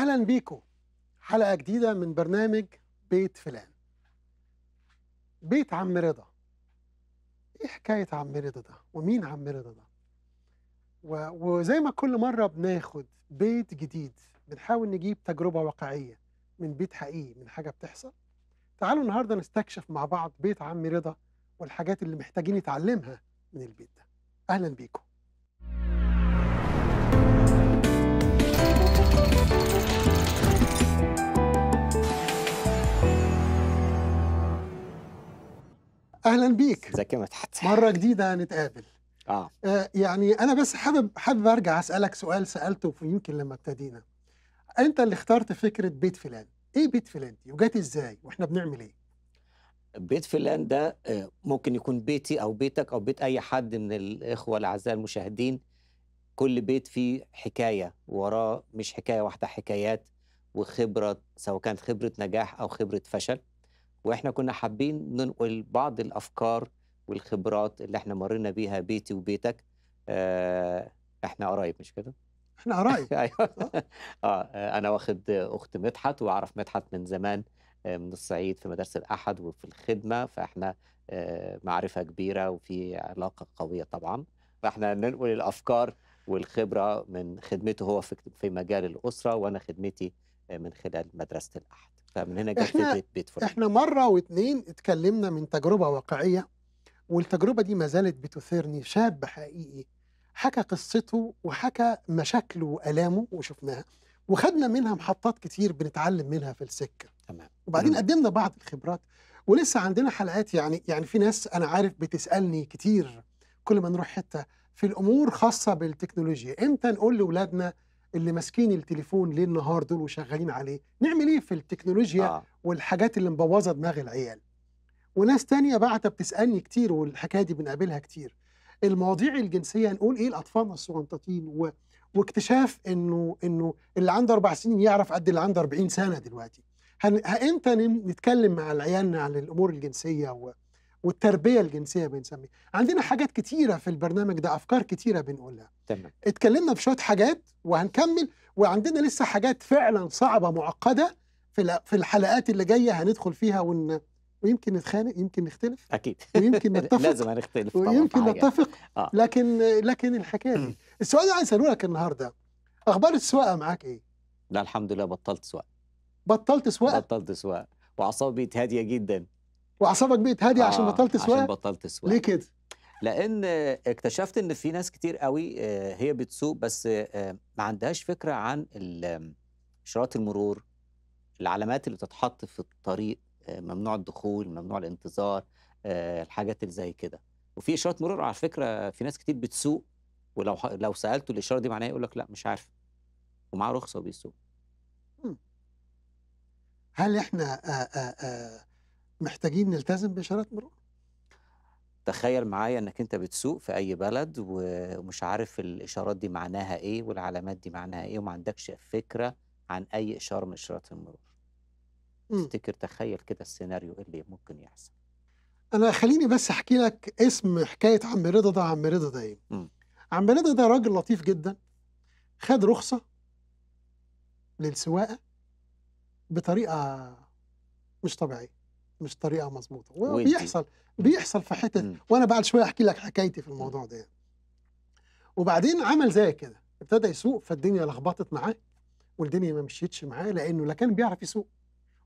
أهلا بيكم حلقة جديدة من برنامج بيت فلان بيت عم رضا إيه حكاية عم رضا ده ومين عم رضا ده وزي ما كل مرة بناخد بيت جديد بنحاول نجيب تجربة واقعية من بيت حقيقي من حاجة بتحصل تعالوا النهاردة نستكشف مع بعض بيت عم رضا والحاجات اللي محتاجين نتعلمها من البيت ده أهلا بيكم اهلا بيك ازيك يا مدحت مره جديده نتقابل آه. آه يعني انا بس حابب حابب ارجع اسالك سؤال سالته يمكن لما ابتدينا انت اللي اخترت فكره بيت فلان ايه بيت فلان دي وجات ازاي واحنا بنعمل ايه بيت فلان ده آه، ممكن يكون بيتي او بيتك او بيت اي حد من الاخوه الاعزاء المشاهدين كل بيت فيه حكايه وراه مش حكايه واحده حكايات وخبره سواء كانت خبره نجاح او خبره فشل واحنا كنا حابين ننقل بعض الافكار والخبرات اللي احنا مرينا بيها بيتي وبيتك آه احنا قرايب مش كده؟ احنا قرايب ايوه اه انا واخد اخت مدحت واعرف مدحت من زمان آه، من الصعيد في مدرسه الاحد وفي الخدمه فاحنا آه، معرفه كبيره وفي علاقه قويه طبعا فاحنا ننقل الافكار والخبرة من خدمته هو في مجال الأسرة وأنا خدمتي آه، من خلال مدرسة الأحد فمن هنا جت فكرة بيت فلان إحنا مرة واثنين اتكلمنا من تجربة واقعية والتجربة دي ما زالت بتثيرني شاب حقيقي حكى قصته وحكى مشاكله وآلامه وشفناها وخدنا منها محطات كتير بنتعلم منها في السكة تمام وبعدين قدمنا بعض الخبرات ولسه عندنا حلقات يعني يعني في ناس أنا عارف بتسألني كتير كل ما نروح حتة في الامور خاصه بالتكنولوجيا امتى نقول لاولادنا اللي ماسكين التليفون ليل نهار دول وشغالين عليه نعمل ايه في التكنولوجيا آه. والحاجات اللي مبوظه دماغ العيال وناس تانية بعتها بتسالني كتير والحكايه دي بنقابلها كتير المواضيع الجنسيه نقول ايه لاطفالنا الصغنطاطين و... واكتشاف انه انه اللي عنده اربع سنين يعرف قد اللي عنده 40 سنه دلوقتي هن... امتى نتكلم مع عيالنا عن الامور الجنسيه و... والتربيه الجنسيه بنسميها عندنا حاجات كتيره في البرنامج ده افكار كتيره بنقولها تمام اتكلمنا في شويه حاجات وهنكمل وعندنا لسه حاجات فعلا صعبه معقده في في الحلقات اللي جايه هندخل فيها ون... ويمكن نتخانق يمكن نختلف اكيد ويمكن نتفق لازم هنختلف ويمكن نتفق آه. لكن لكن الحكايه دي السؤال اللي عايز اساله لك النهارده اخبار السواقه معاك ايه؟ لا الحمد لله بطلت سواقه بطلت سواقه بطلت سواقه واعصابي هاديه جدا واعصابك بقت هاديه آه عشان بطلت سواقه عشان بطلت سواقه ليه كده لان اكتشفت ان في ناس كتير قوي آه، هي بتسوق بس آه، ما عندهاش فكره عن اشارات المرور العلامات اللي بتتحط في الطريق آه، ممنوع الدخول ممنوع الانتظار الحاجات اللي زي كده وفي اشارات مرور على فكره في ناس كتير بتسوق ولو لو سالته الاشاره دي معناها إيه، يقول لك لا مش عارف ومعاه رخصه وبيسوق هل احنا آآ آآ محتاجين نلتزم بإشارات مرور تخيل معايا انك انت بتسوق في اي بلد ومش عارف الاشارات دي معناها ايه والعلامات دي معناها ايه وما عندكش فكره عن اي اشاره من اشارات المرور تفتكر تخيل كده السيناريو إيه اللي ممكن يحصل انا خليني بس احكي لك اسم حكايه عم رضا ده عم رضا ده ايه عم رضا ده راجل لطيف جدا خد رخصه للسواقه بطريقه مش طبيعيه مش طريقه مظبوطه وبيحصل بيحصل في حتت وانا بعد شويه احكي لك حكايتي في الموضوع ده وبعدين عمل زي كده ابتدى يسوق فالدنيا لخبطت معاه والدنيا ما مشيتش معاه لانه لا كان بيعرف يسوق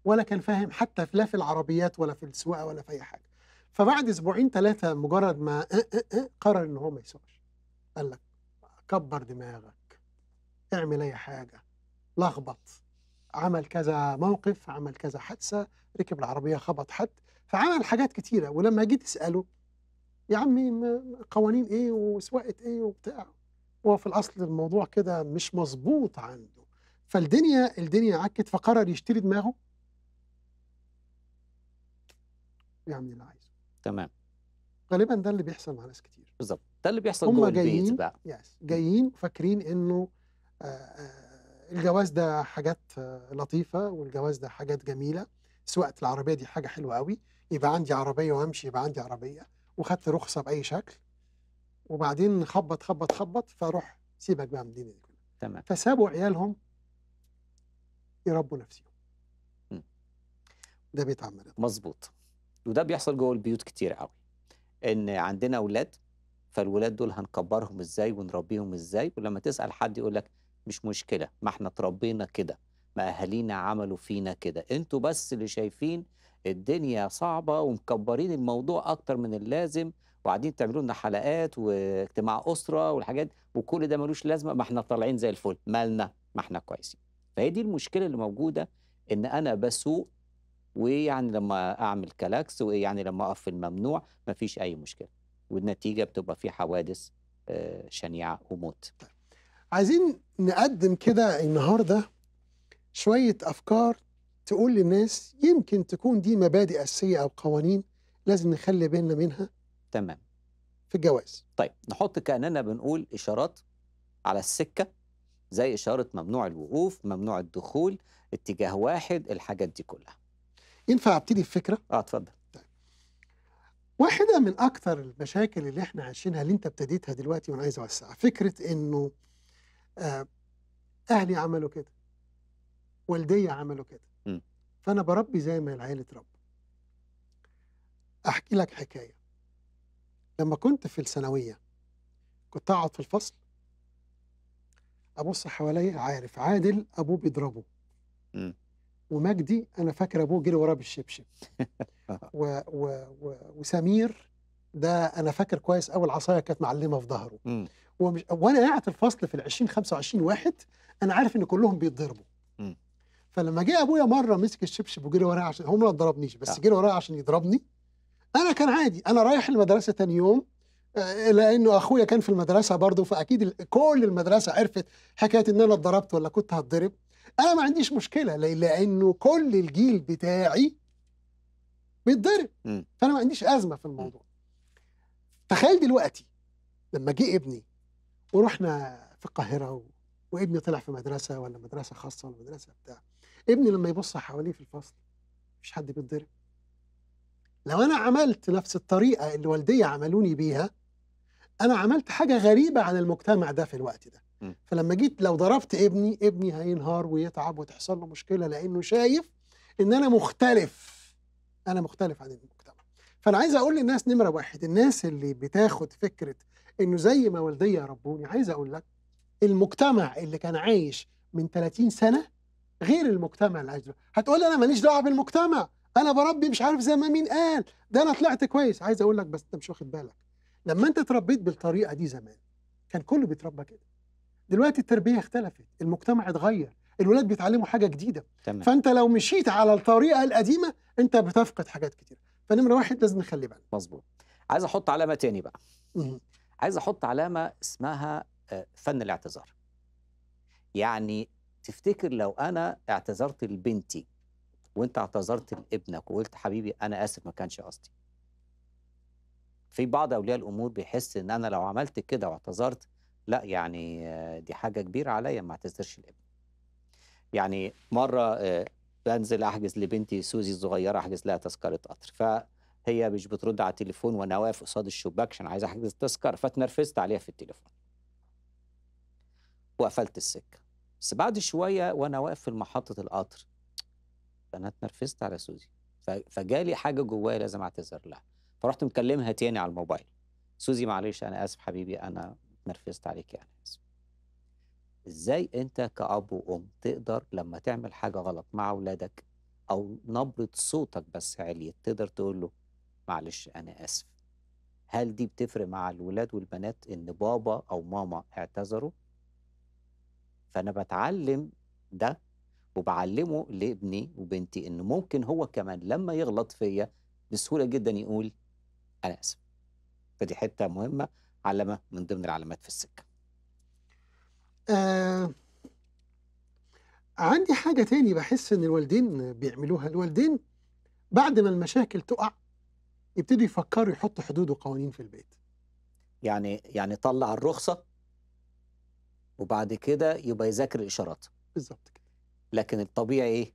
ولا كان فاهم حتى لا في العربيات ولا في السواقه ولا في اي حاجه فبعد اسبوعين ثلاثه مجرد ما أه أه أه قرر ان هو ما يسوقش قال لك كبر دماغك اعمل اي حاجه لخبط عمل كذا موقف عمل كذا حادثه ركب العربيه خبط حد فعمل حاجات كتيره ولما جيت اساله يا عمي قوانين ايه وسواقه ايه وبتاع هو في الاصل الموضوع كده مش مظبوط عنده فالدنيا الدنيا عكت فقرر يشتري دماغه يعمل يعني اللي عايزه تمام غالبا ده اللي بيحصل مع ناس كتير بالظبط ده اللي بيحصل جوه البيت بقى هم جايين فاكرين انه آآ آآ الجواز ده حاجات لطيفه والجواز ده حاجات جميله سواقه العربيه دي حاجه حلوه قوي يبقى عندي عربيه وامشي يبقى عندي عربيه وخدت رخصه باي شكل وبعدين خبط خبط خبط فاروح سيبك بقى من الدنيا دي كلها تمام فسابوا عيالهم يربوا نفسهم ده بيتعمل مظبوط وده بيحصل جوه البيوت كتير قوي ان عندنا اولاد فالولاد دول هنكبرهم ازاي ونربيهم ازاي ولما تسال حد يقول لك مش مشكله ما احنا اتربينا كده ما اهالينا عملوا فينا كده انتوا بس اللي شايفين الدنيا صعبه ومكبرين الموضوع اكتر من اللازم وقاعدين تعملوا لنا حلقات واجتماع اسره والحاجات وكل ده ملوش لازمه ما احنا طالعين زي الفل مالنا ما احنا كويسين فهي دي المشكله اللي موجوده ان انا بسوق ويعني لما اعمل كلاكس ويعني لما اقف في الممنوع ما فيش اي مشكله والنتيجه بتبقى في حوادث آه، شنيعه وموت عايزين نقدم كده النهارده شويه افكار تقول للناس يمكن تكون دي مبادئ اساسيه او قوانين لازم نخلي بالنا منها تمام في الجواز طيب نحط كاننا بنقول اشارات على السكه زي اشاره ممنوع الوقوف ممنوع الدخول اتجاه واحد الحاجات دي كلها ينفع ابتدي بفكره اه تفضل واحده من اكثر المشاكل اللي احنا عايشينها اللي انت ابتديتها دلوقتي وانا عايز اوسعها فكره انه آه، اهلي عملوا كده والدي عملوا كده فانا بربي زي ما العيال اتربوا احكي لك حكايه لما كنت في الثانويه كنت اقعد في الفصل ابص حواليا عارف عادل ابوه بيضربه ومجدي انا فاكر ابوه جري وراه بالشبشب و و و وسمير ده انا فاكر كويس قوي العصايه كانت معلمه في ظهره ومش وانا قاعد في الفصل في ال 20 25 واحد انا عارف ان كلهم بيتضربوا فلما جه ابويا مره مسك الشبشب وجري ورايا عشان هو ما ضربنيش بس آه. جري ورايا عشان يضربني انا كان عادي انا رايح المدرسه تاني يوم آه، لانه اخويا كان في المدرسه برضه فاكيد كل المدرسه عرفت حكايه ان انا اتضربت ولا كنت هتضرب انا ما عنديش مشكله لانه كل الجيل بتاعي بيتضرب فانا ما عنديش ازمه في الموضوع تخيل دلوقتي لما جه ابني ورحنا في القاهره وابني طلع في مدرسه ولا مدرسه خاصه ولا مدرسه بتاع ابني لما يبص حواليه في الفصل مفيش حد بيتضرب لو انا عملت نفس الطريقه اللي والدي عملوني بيها انا عملت حاجه غريبه عن المجتمع ده في الوقت ده فلما جيت لو ضربت ابني ابني هينهار ويتعب وتحصل له مشكله لانه شايف ان انا مختلف انا مختلف عن المجتمع فانا عايز اقول للناس نمره واحد الناس اللي بتاخد فكره انه زي ما والديا ربوني عايز اقول لك المجتمع اللي كان عايش من 30 سنه غير المجتمع اللي عايش هتقول لي انا ماليش دعوه بالمجتمع انا بربي مش عارف زي ما مين قال ده انا طلعت كويس عايز اقول لك بس انت مش واخد بالك لما انت اتربيت بالطريقه دي زمان كان كله بيتربى كده دلوقتي التربيه اختلفت المجتمع اتغير الولاد بيتعلموا حاجه جديده تمام. فانت لو مشيت على الطريقه القديمه انت بتفقد حاجات كتير فنمره واحد لازم نخلي بالك مظبوط عايز احط علامه تاني بقى -م. عايز احط علامه اسمها آه، فن الاعتذار يعني تفتكر لو انا اعتذرت لبنتي وانت اعتذرت لابنك وقلت حبيبي انا اسف ما كانش قصدي في بعض اولياء الامور بيحس ان انا لو عملت كده واعتذرت لا يعني آه، دي حاجه كبيره عليا ما اعتذرش لابني يعني مره آه، بنزل احجز لبنتي سوزي الصغيره احجز لها تذكره قطر هي مش بترد على التليفون وانا واقف قصاد الشباك عشان عايز احجز التذكره فاتنرفزت عليها في التليفون وقفلت السكه بس بعد شويه وانا واقف في محطه القطر انا اتنرفزت على سوزي فجالي حاجه جوايا لازم اعتذر لها فرحت مكلمها تاني على الموبايل سوزي معلش انا اسف حبيبي انا اتنرفزت عليك انا يعني، اسف ازاي انت كاب وام تقدر لما تعمل حاجه غلط مع اولادك او نبره صوتك بس عليت تقدر تقول له معلش انا اسف هل دي بتفرق مع الولاد والبنات ان بابا او ماما اعتذروا فانا بتعلم ده وبعلمه لابني وبنتي ان ممكن هو كمان لما يغلط فيا بسهوله جدا يقول انا اسف فدي حته مهمه علامه من ضمن العلامات في السكه آه عندي حاجه تاني بحس ان الوالدين بيعملوها الوالدين بعد ما المشاكل تقع يبتدوا يفكروا يحطوا حدود وقوانين في البيت يعني يعني طلع الرخصه وبعد كده يبقى يذاكر الاشارات بالظبط كده لكن الطبيعي ايه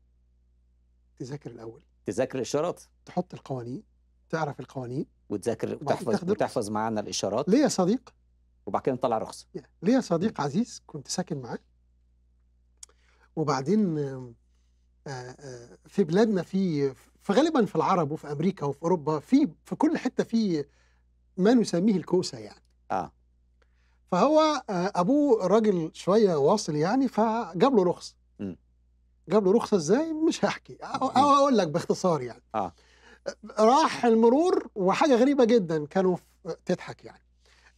تذاكر الاول تذاكر الاشارات تحط القوانين تعرف القوانين وتذاكر وتحفظ وتحفظ معانا الاشارات ليه يا صديق وبعد كده نطلع رخصه ليه يا صديق عزيز كنت ساكن معاه وبعدين آه، آه، في بلادنا في فغالبا في العرب وفي امريكا وفي اوروبا في في كل حته في ما نسميه الكوسه يعني اه فهو آه، ابوه راجل شويه واصل يعني فجاب له رخصه جاب له رخصه ازاي مش هحكي او اقول لك باختصار يعني اه راح المرور وحاجه غريبه جدا كانوا تضحك يعني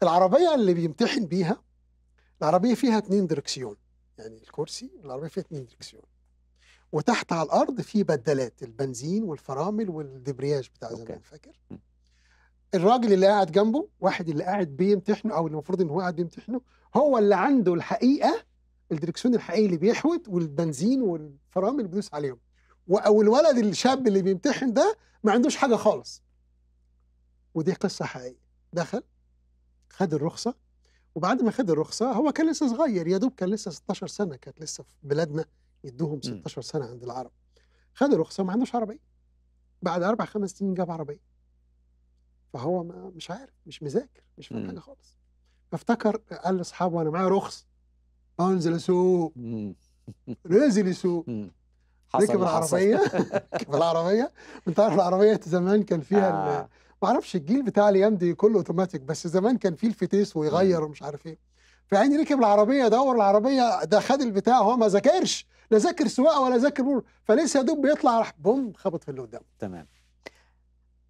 العربيه اللي بيمتحن بيها العربيه فيها اتنين دركسيون يعني الكرسي العربيه فيها اتنين دركسيون وتحت على الارض في بدلات البنزين والفرامل والدبرياج بتاع زمان فاكر الراجل اللي قاعد جنبه واحد اللي قاعد بيمتحنه او المفروض ان هو قاعد بيمتحنه هو اللي عنده الحقيقه الدركسون الحقيقي اللي بيحوت والبنزين والفرامل بيدوس عليهم او الولد الشاب اللي بيمتحن ده ما عندوش حاجه خالص ودي قصه حقيقيه دخل خد الرخصه وبعد ما خد الرخصه هو كان لسه صغير يا دوب كان لسه 16 سنه كانت لسه في بلادنا يدوهم 16 سنه عند العرب خد رخصه وما عندوش عربيه بعد اربع خمس سنين جاب عربيه فهو ما مش عارف مش مذاكر مش فاهم حاجه خالص فافتكر قال لاصحابه انا معايا رخص انزل اسوق نزل يسوق ركب العربيه ركب العربيه انت عارف العربيه زمان كان فيها آه. ما اعرفش الجيل بتاع الايام دي كله اوتوماتيك بس زمان كان فيه الفتيس ويغير ومش عارف ايه فيعني ركب العربيه دور العربيه ده خد البتاع هو ما ذاكرش لا ذاكر سواقه ولا ذاكر مرور فليس يا دوب بيطلع راح بوم خبط في اللي قدامه تمام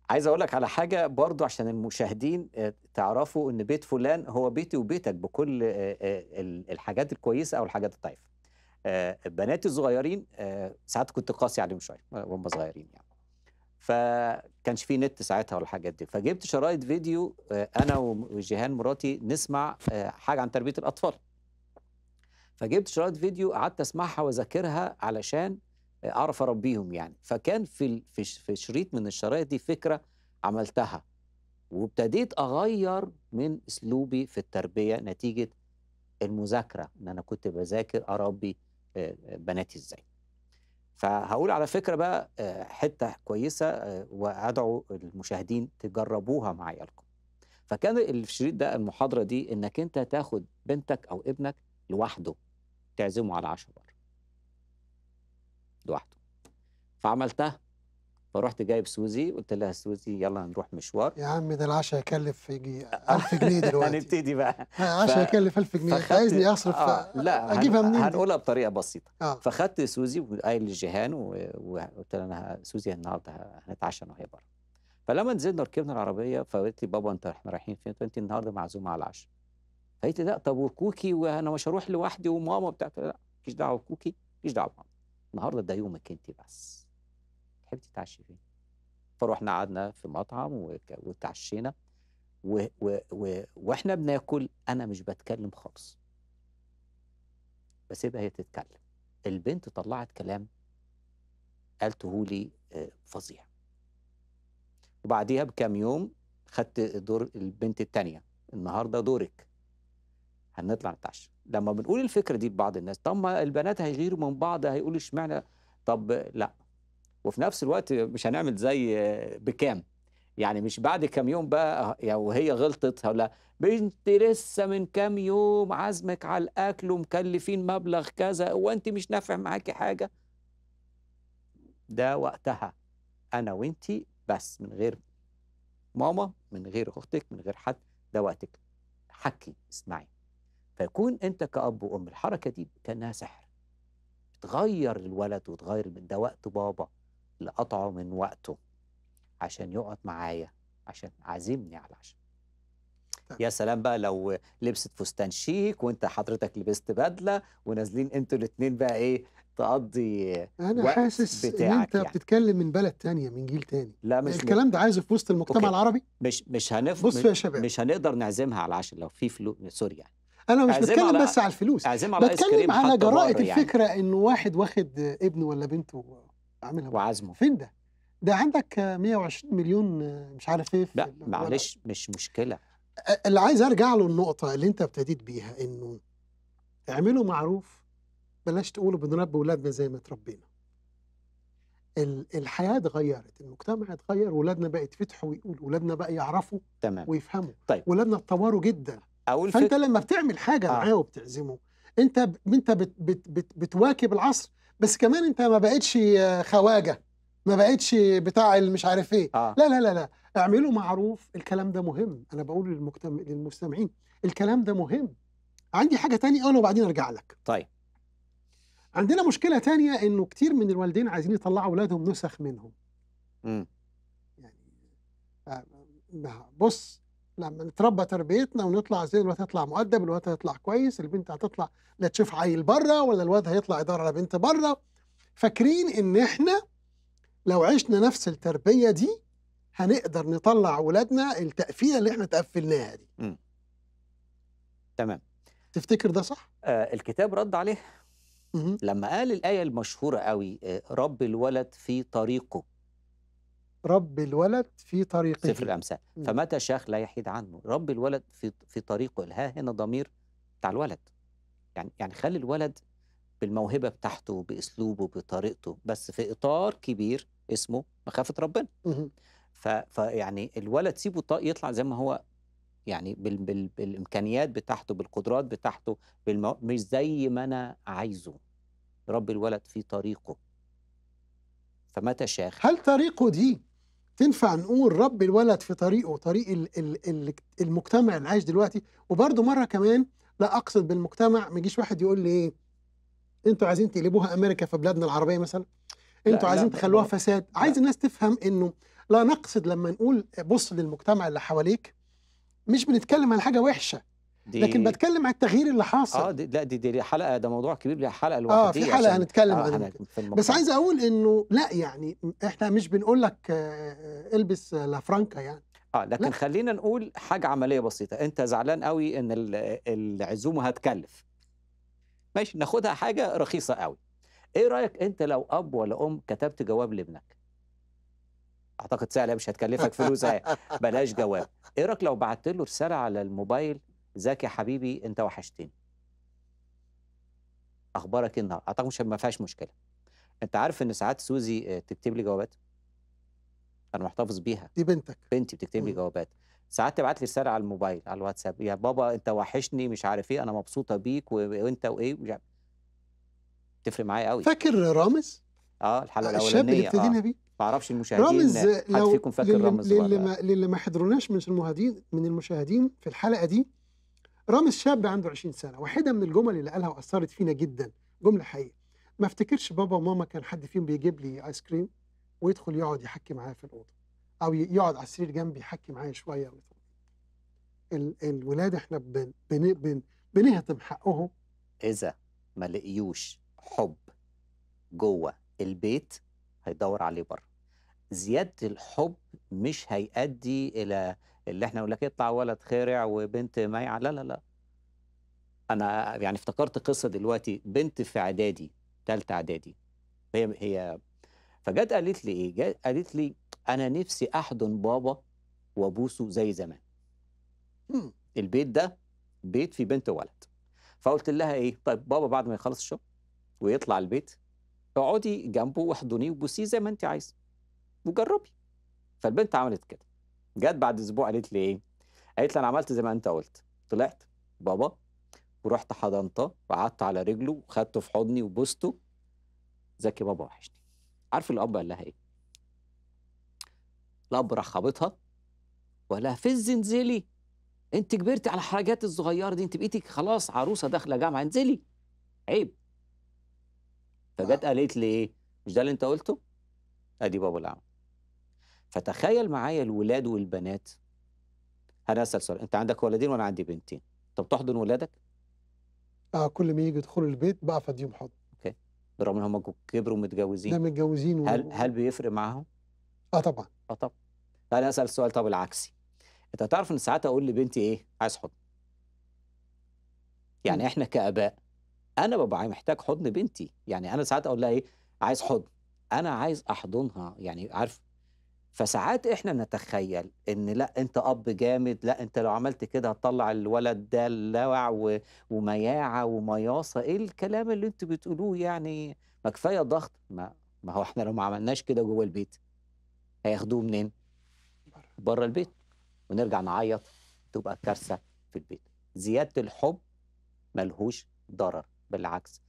عايز اقول لك على حاجه برضو عشان المشاهدين آه، تعرفوا ان بيت فلان هو بيتي وبيتك بكل آه، آه، الحاجات الكويسه او الحاجات الطايفه بناتي الصغيرين ساعات كنت قاسي عليهم شويه وهم صغيرين يعني فكانش في نت ساعتها ولا الحاجات دي فجبت شرايط فيديو انا وجيهان مراتي نسمع حاجه عن تربيه الاطفال فجبت شرايط فيديو قعدت اسمعها واذاكرها علشان اعرف اربيهم يعني فكان في في شريط من الشرايط دي فكره عملتها وابتديت اغير من اسلوبي في التربيه نتيجه المذاكره ان انا كنت بذاكر اربي آه، آه، بناتي ازاي فهقول على فكره بقى آه، حته كويسه وادعو المشاهدين تجربوها مع عيالكم فكان الشريط ده المحاضره دي انك انت تاخد بنتك او ابنك لوحده تعزمه على عشاء بره لوحده فعملتها فرحت جايب سوزي قلت لها سوزي يلا نروح مشوار يا عم ده العشاء يكلف يجي 1000 جنيه دلوقتي هنبتدي بقى العشاء يكلف 1000 جنيه فخدت... عايزني اصرف آه لا اجيبها منين هنقولها بطريقه بسيطه آه. فخدت سوزي وقايل لجيهان وقلت لها انا سوزي النهارده هنتعشى انا وهي بره فلما نزلنا ركبنا العربيه فقالت لي بابا انت احنا رايحين فين؟ قلت انت النهارده معزومه على العشاء فقالت لي لا طب وكوكي وانا مش هروح لوحدي وماما بتاع لا مفيش دعوه بكوكي مفيش دعوه بماما النهارده ده يومك انت بس تحبي تتعشي فين؟ فروحنا قعدنا في مطعم وتعشينا و... و... و... واحنا بناكل انا مش بتكلم خالص بسيبها هي تتكلم البنت طلعت كلام قالته لي آه، فظيع وبعديها بكام يوم خدت دور البنت الثانيه النهارده دورك هنطلع نتعشى لما بنقول الفكره دي لبعض الناس طب ما البنات هيغيروا من بعض هيقولوا اشمعنى طب لا وفي نفس الوقت مش هنعمل زي بكام يعني مش بعد كام يوم بقى وهي غلطت ولا بنت لسه من كام يوم عزمك على الاكل ومكلفين مبلغ كذا وانت مش نافع معاكي حاجه ده وقتها انا وانت بس من غير ماما من غير اختك من غير حد ده وقتك حكي اسمعي فيكون انت كاب وام الحركه دي كانها سحر تغير الولد وتغير من ده وقت بابا اللي قطعه من وقته عشان يقعد معايا عشان عازمني على العشاء طيب. يا سلام بقى لو لبست فستان شيك وانت حضرتك لبست بدله ونازلين انتوا الاثنين بقى ايه تقضي انا وقت حاسس بتاعك ان انت يعني. بتتكلم من بلد تانية من جيل تاني لا مش الكلام ده عايزه في وسط المجتمع أوكي. العربي مش مش هنف بص يا شباب مش هنقدر نعزمها على العشاء لو في فلوس سوري يعني انا مش بتكلم على بس على الفلوس على بتكلم على جرائه يعني. الفكره يعني. انه واحد واخد ابنه ولا بنته عاملها وعزمه فين ده ده عندك 120 مليون مش عارف ايه في لا معلش مش مشكله اللي عايز ارجع له النقطه اللي انت ابتديت بيها انه اعملوا معروف بلاش تقولوا بنربي ولادنا زي ما اتربينا الحياه اتغيرت المجتمع اتغير ولادنا بقت يتفتحوا ويقولوا ولادنا بقى يعرفوا تمام ويفهموا طيب ولادنا اتطوروا جدا او الفكر فانت لما بتعمل حاجه آه. معاه وبتعزمه انت ب... انت بت... بت... بت... بتواكب العصر بس كمان انت ما بقتش خواجه ما بقتش بتاع مش عارف ايه آه. لا لا لا لا اعملوا معروف الكلام ده مهم انا بقول للمجتمع للمستمعين الكلام ده مهم عندي حاجه تانية اقولها وبعدين ارجع لك طيب عندنا مشكله تانية انه كتير من الوالدين عايزين يطلعوا اولادهم نسخ منهم امم يعني آه، بص لما نتربى تربيتنا ونطلع زي الواد هيطلع مؤدب الواد هيطلع كويس البنت هتطلع لا تشوف عيل بره ولا الواد هيطلع يدور على بنت بره فاكرين ان احنا لو عشنا نفس التربيه دي هنقدر نطلع اولادنا التقفيله اللي احنا تقفلناها دي تمام تفتكر ده صح آه الكتاب رد عليه لما قال الايه المشهوره قوي آه، رب الولد في طريقه رب الولد في طريقه سفر الأمثال فمتى شاخ لا يحيد عنه رب الولد في في طريقه الها هنا ضمير بتاع الولد يعني يعني خلي الولد بالموهبه بتاعته باسلوبه بطريقته بس في اطار كبير اسمه مخافه ربنا فيعني الولد سيبه يطلع زي ما هو يعني بال بال بالامكانيات بتاعته بالقدرات بتاعته بالمو... مش زي ما انا عايزه رب الولد في طريقه فمتى شاخ هل طريقه دي تنفع نقول رب الولد في طريقه طريق المجتمع اللي عايش دلوقتي وبرده مره كمان لا اقصد بالمجتمع ما يجيش واحد يقول لي ايه انتوا عايزين تقلبوها امريكا في بلادنا العربيه مثلا انتوا عايزين لا تخلوها لا فساد عايز الناس تفهم انه لا نقصد لما نقول بص للمجتمع اللي حواليك مش بنتكلم عن حاجه وحشه دي لكن بتكلم على التغيير اللي حاصل اه دي لا دي, دي حلقه ده موضوع كبير ليها حلقه لوحدها اه في حلقه هنتكلم آه عنها بس عايز اقول انه لا يعني احنا مش بنقول لك آه، البس لافرانكا يعني اه لكن لا. خلينا نقول حاجه عمليه بسيطه انت زعلان قوي ان العزومه هتكلف ماشي ناخدها حاجه رخيصه قوي ايه رايك انت لو اب ولا ام كتبت جواب لابنك اعتقد سهله مش هتكلفك فلوس آه، بلاش جواب ايه رايك لو بعت له رساله على الموبايل ازيك يا حبيبي انت وحشتني اخبارك ايه النهارده اعتقد مش ما فيهاش مشكله انت عارف ان ساعات سوزي آه، تكتب لي جوابات انا محتفظ بيها دي بنتك بنتي بتكتب لي جوابات ساعات تبعت لي رساله على الموبايل على الواتساب يا بابا انت وحشني مش عارف ايه انا مبسوطه بيك وانت وايه مش عارف تفرق معايا قوي فاكر رامز اه الحلقه الاولانيه الشاب اللي ابتدينا آه. بيه ما اعرفش المشاهدين رامز حد لو فيكم فاكر للي رامز للي ما, للي ما حضروناش من المشاهدين من المشاهدين في الحلقه دي رامز شاب عنده 20 سنه واحده من الجمل اللي قالها واثرت فينا جدا جمله حقيقيه ما افتكرش بابا وماما كان حد فيهم بيجيب لي ايس كريم ويدخل يقعد يحكي معايا في الاوضه او يقعد على السرير جنبي يحكي معايا شويه الولاد احنا بن بن بن بنهضم حقهم اذا ما لقيوش حب جوه البيت هيدور عليه بره زياده الحب مش هيؤدي الى اللي احنا نقول لك اطلع ولد خارع وبنت مايعه لا لا لا انا يعني افتكرت قصه دلوقتي بنت في اعدادي ثالثه اعدادي هي هي فجت قالت لي ايه؟ قالت لي انا نفسي احضن بابا وابوسه زي زمان. البيت ده بيت فيه بنت وولد. فقلت لها ايه؟ طيب بابا بعد ما يخلص الشغل ويطلع البيت اقعدي جنبه واحضنيه وبوسيه زي ما انت عايزه. وجربي. فالبنت عملت كده. جت بعد اسبوع قالت لي ايه قالت لي انا عملت زي ما انت قلت طلعت بابا ورحت حضنته وقعدت على رجله وخدته في حضني وبوسته زكي بابا وحشني عارف الاب قال لها ايه الاب راح خابطها وقال لها في انزلي انت كبرتي على الحاجات الصغيره دي انت بقيتي خلاص عروسه داخله جامعه انزلي عيب فجت قالت لي ايه مش ده اللي انت قلته ادي بابا اللي عمل فتخيل معايا الولاد والبنات هنسال سؤال انت عندك ولدين وانا عندي بنتين طب تحضن ولادك اه كل ما يجي يدخلوا البيت بعفد اديهم حضن اوكي برغم ان هم كبروا متجوزين لا متجوزين و... هل هل بيفرق معاهم اه طبعا اه طبعا انا اسال السؤال طب العكسي انت تعرف ان ساعات اقول لبنتي ايه عايز حضن يعني م. احنا كاباء انا ببقى محتاج حضن بنتي يعني انا ساعات اقول لها ايه عايز حضن انا عايز احضنها يعني عارف فساعات احنا نتخيل ان لا انت اب جامد لا انت لو عملت كده هتطلع الولد ده اللوع ومياعه ومياصه ايه الكلام اللي انتوا بتقولوه يعني ما كفايه ضغط ما ما هو احنا لو ما عملناش كده جوه البيت هياخدوه منين؟ بره البيت ونرجع نعيط تبقى كارثه في البيت زياده الحب ملهوش ضرر بالعكس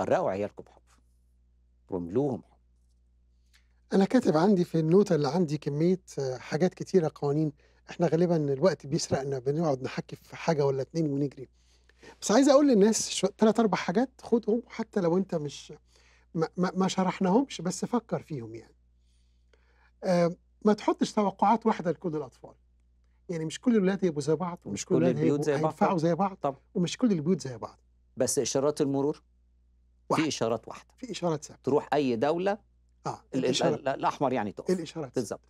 غرقوا عيالكم حب واملوهم حب أنا كاتب عندي في النوتة اللي عندي كمية آه، حاجات كتيرة قوانين إحنا غالبا الوقت بيسرقنا بنقعد نحكي في حاجة ولا اتنين ونجري بس عايز أقول للناس ثلاث تلات أربع حاجات خدهم حتى لو أنت مش ما, ما... شرحناهمش بس فكر فيهم يعني آه ما تحطش توقعات واحدة لكل الأطفال يعني مش كل الولاد هيبقوا زي بعض ومش كل, كل البيوت زي بعض زي بعض طب. ومش كل البيوت زي بعض بس إشارات المرور واحد. في إشارات واحدة في إشارات ثابتة تروح أي دولة اه الاشاره الاحمر يعني تقف الاشارات بالظبط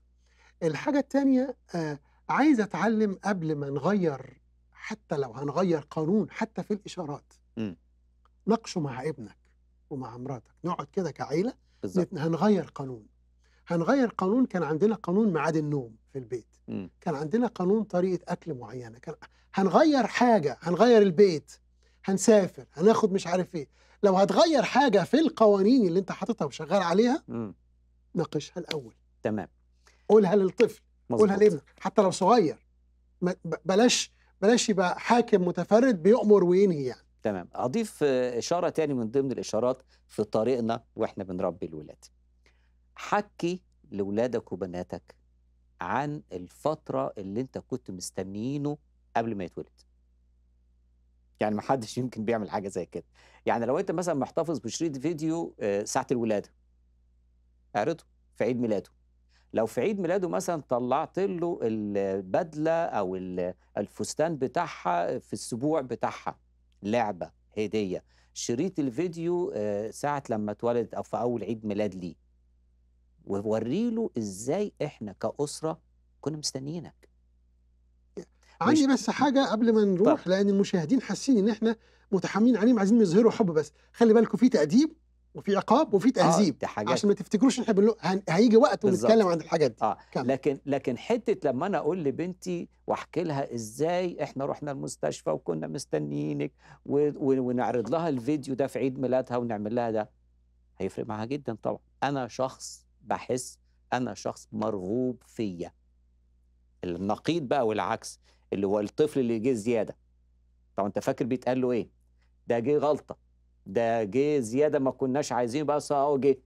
الحاجه الثانيه آه عايز اتعلم قبل ما نغير حتى لو هنغير قانون حتى في الاشارات ناقشه مع ابنك ومع مراتك نقعد كده كعيله بالظبط هنغير قانون هنغير قانون كان عندنا قانون ميعاد النوم في البيت م. كان عندنا قانون طريقه اكل معينه كان هنغير حاجه هنغير البيت هنسافر هناخد مش عارف ايه لو هتغير حاجه في القوانين اللي انت حاططها وشغال عليها ناقشها الاول تمام قولها للطفل مزبوط. قولها لابنك حتى لو صغير بلاش بلاش يبقى حاكم متفرد بيأمر وينهي يعني تمام أضيف آه، إشارة تاني من ضمن الإشارات في طريقنا وإحنا بنربي الولاد حكي لولادك وبناتك عن الفترة اللي أنت كنت مستنيينه قبل ما يتولد يعني ما حدش يمكن بيعمل حاجه زي كده يعني لو انت مثلا محتفظ بشريط فيديو آه، ساعه الولاده عرضه في عيد ميلاده لو في عيد ميلاده مثلا طلعت له البدله او الفستان بتاعها في السبوع بتاعها لعبه هديه شريط الفيديو آه، ساعه لما اتولد او في اول عيد ميلاد ليه ووري له ازاي احنا كاسره كنا مستنيينك عندي بس حاجه قبل ما نروح طب. لان المشاهدين حاسين ان احنا متحامين عليهم عايزين يظهروا حب بس خلي بالكم في تاديب وفي عقاب وفي آه، تهذيب آه عشان ما تفتكروش احنا بنقول هيجي وقت ونتكلم عن الحاجات دي آه. لكن لكن حته لما انا اقول لبنتي واحكي لها ازاي احنا رحنا المستشفى وكنا مستنيينك و... و... ونعرض لها الفيديو ده في عيد ميلادها ونعمل لها ده هيفرق معاها جدا طبعا انا شخص بحس انا شخص مرغوب فيا النقيض بقى والعكس اللي هو الطفل اللي جه زياده طب انت فاكر بيتقال له ايه ده جه غلطه ده جه زياده ما كناش عايزينه بس اهو جه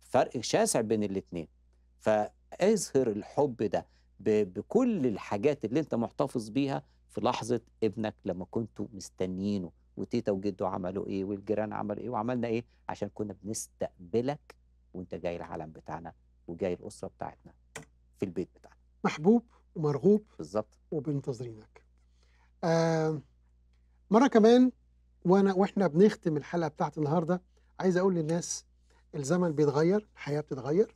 فرق شاسع بين الاثنين فاظهر الحب ده بكل الحاجات اللي انت محتفظ بيها في لحظه ابنك لما كنتوا مستنيينه وتيتا وجده عملوا ايه والجيران عملوا ايه وعملنا ايه عشان كنا بنستقبلك وانت جاي العالم بتاعنا وجاي الاسره بتاعتنا في البيت بتاعنا محبوب ومرغوب بالظبط وبنتظرينك آه مره كمان وانا واحنا بنختم الحلقه بتاعت النهارده عايز اقول للناس الزمن بيتغير الحياه بتتغير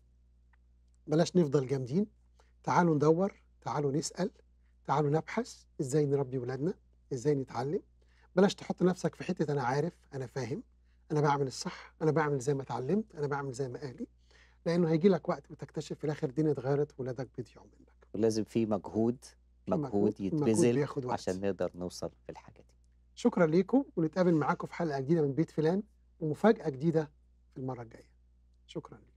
بلاش نفضل جامدين تعالوا ندور تعالوا نسال تعالوا نبحث ازاي نربي ولادنا ازاي نتعلم بلاش تحط نفسك في حته انا عارف انا فاهم انا بعمل الصح انا بعمل زي ما اتعلمت انا بعمل زي ما اهلي لانه هيجي لك وقت وتكتشف في الاخر الدنيا اتغيرت ولادك بيضيعوا منك ولازم في مجهود مجهود يتبذل عشان نقدر نوصل في الحاجه دي شكرا ليكم ونتقابل معاكم في حلقه جديده من بيت فلان ومفاجاه جديده في المره الجايه شكرا لكم